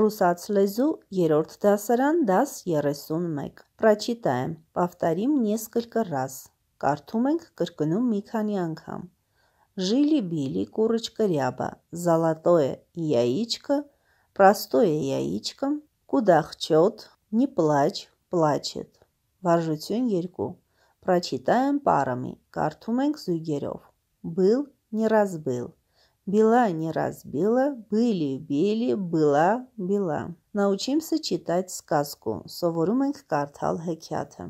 Русац лезу, երորդ դասարան, դաս 31։ Прочитаем. Повторим несколько раз. Կարդում ենք կրկնում մի քանի անգամ։ Жили-били курочка ряба, золотое яичко, простое яичко, кудахчет, не плачь, плачет։ Վարժություն 2։ Прочитаем парами. Կարդում ենք զույգերով։ Был, не разбыл։ Бела не разбила, были бели, была бела. Научимся читать сказку. Սովորում ենք կարդալ жили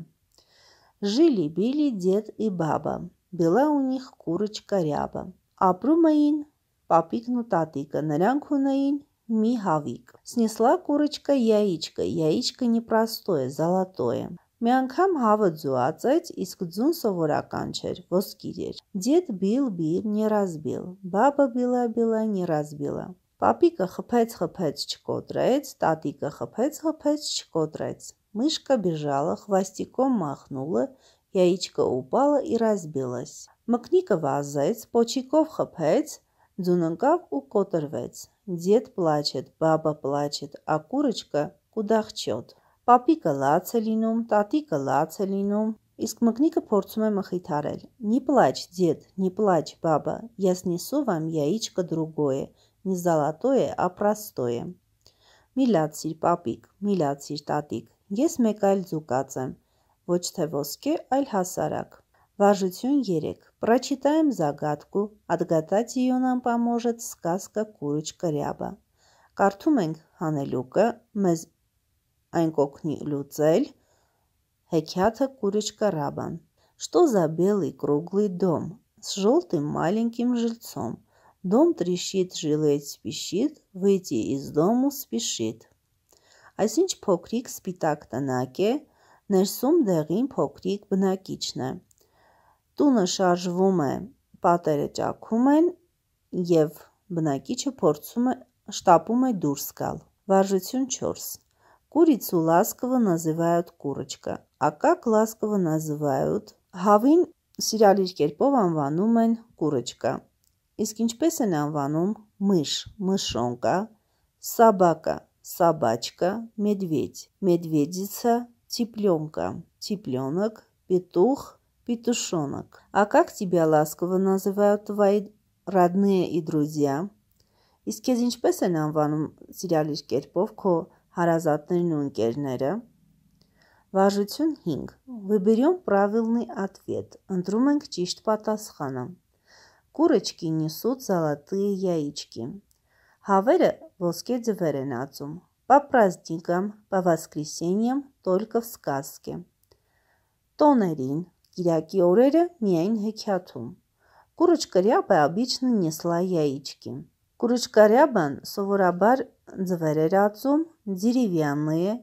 Жили-били дед и баба. Была у них курочка ряба. А прумаин папикն ու տատիկը, նրանք ունեին մի Снесла курочка яичко, яичко непростое, золотое. Մի անգամ հավը ձուածեց, իսկ ձուն սովորական չէր, ոսկիր էր։ Дед бил-бил, не разбил, баба била-била, не разбила։ Պապիկը խփեց-խփեց չկոտրեց, տատիկը խփեց-խփեց չկոտրեց։ Мышка бежала, хвостиком махнула, яичко упало и разбилось։ Մկնիկը վազեց, պոչիկով խփեց, ձուն ընկավ ու կոտրվեց։ Дед плачет, баба плачет, а курочка кудахчет։ Պապիկը լաց է լինում, տատիկը լաց է լինում, իսկ մկնիկը փորձում է մխիթարել. «Не плачь, дед, не плачь, баба. Я снесу вам яичко другое, не золотое, а простое»։ Մի լացիր, պապիկ, մի լացիր, տատիկ, ես մեկ այլ ձուկած եմ, ոչ թե ոսկե, այլ հասարակ։ Վարժություն 3. Прочитаем загадку, отгадать ее нам поможет сказка «Курочка ряба»։ Կարդում ենք հանելուկը, մեզ Այն կօգնի լուծել հեքիաթը Курочка Рабан. Что за белый круглый дом с желтым маленьким жильцом? Дом трещит, жилец спешит, выйти из дому спешит. Այսինչ փոքրիկ սպիտակ տնակ է, ներսում դեղին փոքրիկ բնակիչն է։ Տունը շարժվում է, պատերը ճակում են եւ բնակիչը փորձում է շտապում է դուրս գալ։ Վարժություն 4 Курицу ласково называют կուրочկա, ակակ լասկովը նազվայուտ, հավին սիրալիր կերպով անվանում են կուրոչկա։ Իսկ ինչպես են անվանում մշ, մշոնկա, սաբակա, սաբաչկա, медведь, медведица, цыпленка, цыпленок, петух, петушонок. А как тебя ласково называют твои родные и друзья? Իսկ քեզ ինչպես են անվանում սիրալիր կերպով քո հարազատներն ու ընկերները։ Վարժություն 5. Выберем правильный ответ. Ընտրում ենք ճիշտ պատասխանը։ Курочки несут золотые яички։ Հավերը ոսկե ձվեր են ածում։ По праздникам, по воскресеньям только в сказке։ Տոներին Կիրակի օրերը միայն հեքիաթում։ Курочка ряба обычно несла яички։ Կուրուչկարյաբան սովորաբար ձվեր էր ածում, ձիրիվյաննը,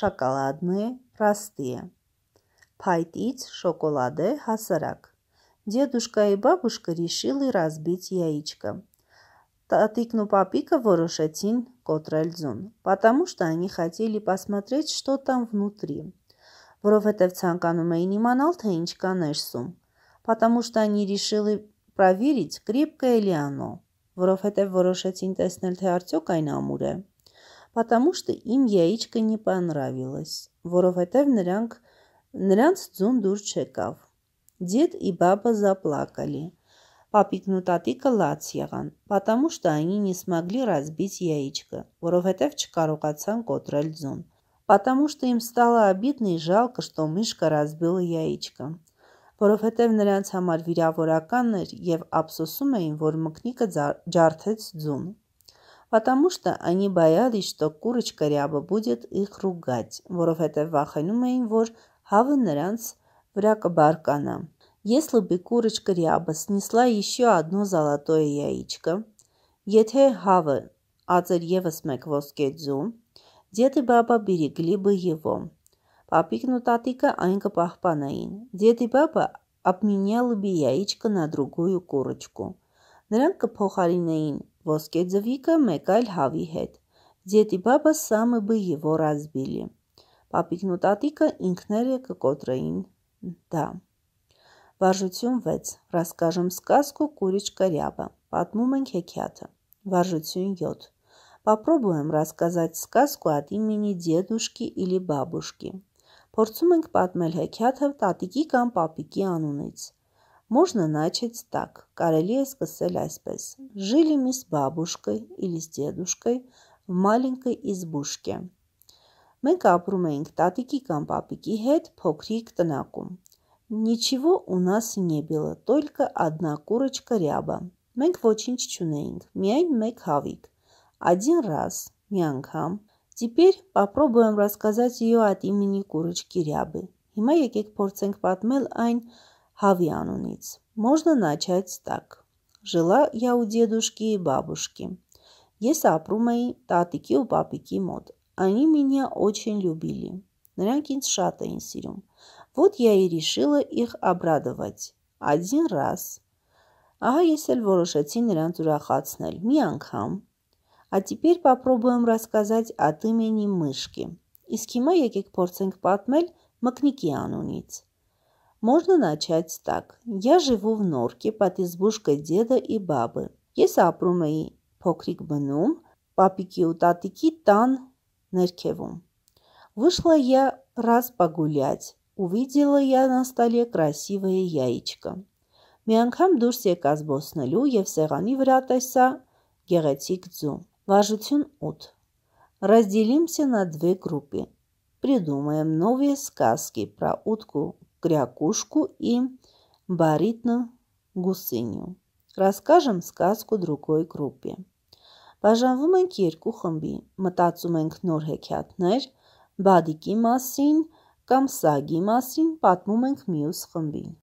շակալադնը, ռաստիը։ Փայտից շոկոլադե հասարակ։ Дедушка и бабушка решили разбить яичко. Татикну папика ворошатин կոտրելձուն, потому что они хотели посмотреть, что там внутри, որովհետև ցանկանում էին իմանալ, թե ինչ կա ներսում, потому что они решили проверить, крепкое ли оно որովհետև որոշեցին տեսնել, թե արդյոք այն ամուր է։ Потому что им яичко не понравилось, որովհետև նրանք նրանց ձուն դուր չեկավ։ Дед и баба заплакали. Պապիկն ու տատիկը լաց եղան, потому что они не смогли разбить яичко, որովհետև չկարողացան կոտրել ձուն։ Потому что им стало обидно и жалко, что мышка разбила яичко որովհետև նրանց համար վիրավորական էր եւ ափսոսում էին, որ մկնիկը ջարդեց ձուն։ Պատամուշտը они боялись, что курочка ряба будет их ругать, որովհետև վախենում էին, որ հավը նրանց վրա կբարկանա։ Если бы курочка ряба снесла еще одно золотое яичко, եթե հավը ածեր եւս մեկ ոսկե ձու, Дед и баба берегли бы его. Պապիկն ու տատիկը այն կպահպանային։ Դեդի բաբը ապմինյալ բիա իչկը նա դրուգույու կուրըչկու։ Նրանք կփոխարինեին ոսկե ձվիկը մեկ այլ հավի հետ։ Դեդի բաբը սամը բը եվո ռազբիլի։ Պապիկն ու տատիկը ինքները կկոտրեին դա։ Վարժություն 6. Расскажем сказку Курочка ряба. Պատմում ենք հեքիաթը։ Վարժություն 7. Попробуем рассказать сказку от имени дедушки или бабушки. Փորձում ենք պատմել հեքիաթը տատիկի կամ պապիկի անունից։ Можно начать так. Կարելի է սկսել այսպես. Жили мы с бабушкой или с дедушкой в маленькой избушке. Մենք ապրում էինք տատիկի կամ պապիկի հետ փոքրիկ տնակում։ Ничего у нас не было, только одна курочка ряба. Մենք ոչինչ չունեինք, միայն մեկ հավիկ։ Один раз, մի անգամ, Теперь попробуем рассказать ее от имени Курочки Рябы. Հիմա եկեք փորձենք պատմել այն Հավի անունից։ Можно начать так. Жила я у дедушки и бабушки. Ես ապրում էի տատիկի ու պապիկի մոտ։ Они меня очень любили. Նրանք ինձ շատ էին սիրում։ Вот я и решила их обрадовать. Один раз. Ահա ես էլ որոշեցի նրանց ուրախացնել մի անգամ։ А теперь попробуем рассказать от имени мышки. Իսկ հիմա եկեք փորձենք պատմել Մկնիկի անունից։ Можно начать так. Я живу в норке под избушкой деда и бабы. Ես ապրում էի փոքրիկ բնում, папики ու տատիկի տան ներքևում։ Вышла я раз погулять. Увидела я на столе красивое яичко. Մի անգամ դուրս եկա զբոսնելու եւ սեղանի վրա տեսա գեղեցիկ ձու։ Важություն 8. Разделимся на две группы. Придумаем новые сказки про утку, крякушку и баритную гусыню. Расскажем сказку другой группе. Բաժանվում ենք երկու խմբի, մտածում ենք նոր հեքիաթներ, բադիկի մասին կամ սագի մասին պատմում ենք մյուս խմբին։